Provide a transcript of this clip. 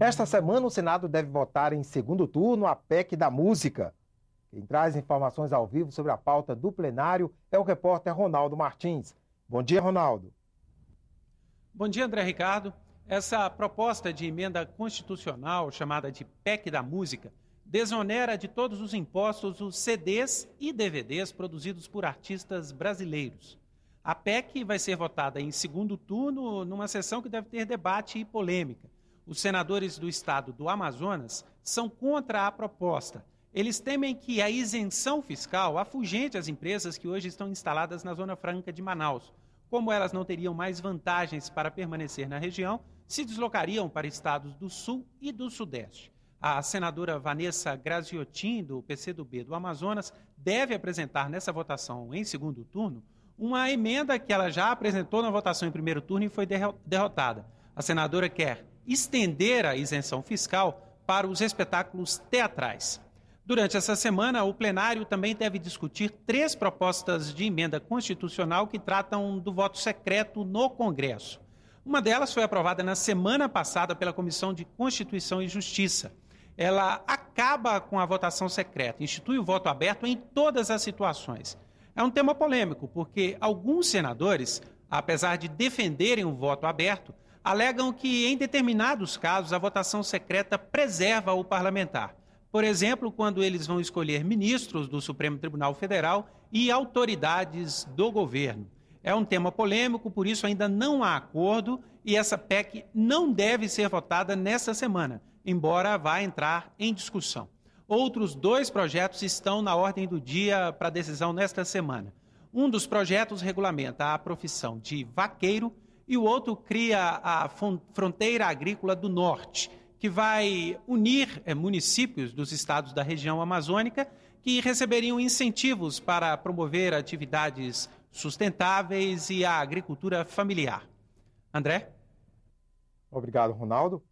Esta semana, o Senado deve votar em segundo turno a PEC da Música. Quem traz informações ao vivo sobre a pauta do plenário é o repórter Ronaldo Martins. Bom dia, Ronaldo. Bom dia, André Ricardo. Essa proposta de emenda constitucional, chamada de PEC da Música, desonera de todos os impostos os CDs e DVDs produzidos por artistas brasileiros. A PEC vai ser votada em segundo turno, numa sessão que deve ter debate e polêmica. Os senadores do estado do Amazonas são contra a proposta. Eles temem que a isenção fiscal afugente as empresas que hoje estão instaladas na Zona Franca de Manaus. Como elas não teriam mais vantagens para permanecer na região, se deslocariam para estados do Sul e do Sudeste. A senadora Vanessa Graziotin, do PCdoB do Amazonas, deve apresentar nessa votação em segundo turno uma emenda que ela já apresentou na votação em primeiro turno e foi derrotada. A senadora quer estender a isenção fiscal para os espetáculos teatrais. Durante essa semana, o plenário também deve discutir três propostas de emenda constitucional que tratam do voto secreto no Congresso. Uma delas foi aprovada na semana passada pela Comissão de Constituição e Justiça. Ela acaba com a votação secreta, institui o voto aberto em todas as situações. É um tema polêmico, porque alguns senadores, apesar de defenderem o voto aberto, alegam que, em determinados casos, a votação secreta preserva o parlamentar. Por exemplo, quando eles vão escolher ministros do Supremo Tribunal Federal e autoridades do governo. É um tema polêmico, por isso ainda não há acordo e essa PEC não deve ser votada nesta semana, embora vá entrar em discussão. Outros dois projetos estão na ordem do dia para decisão nesta semana. Um dos projetos regulamenta a profissão de vaqueiro e o outro cria a fronteira agrícola do norte, que vai unir é, municípios dos estados da região amazônica que receberiam incentivos para promover atividades sustentáveis e a agricultura familiar. André? Obrigado, Ronaldo.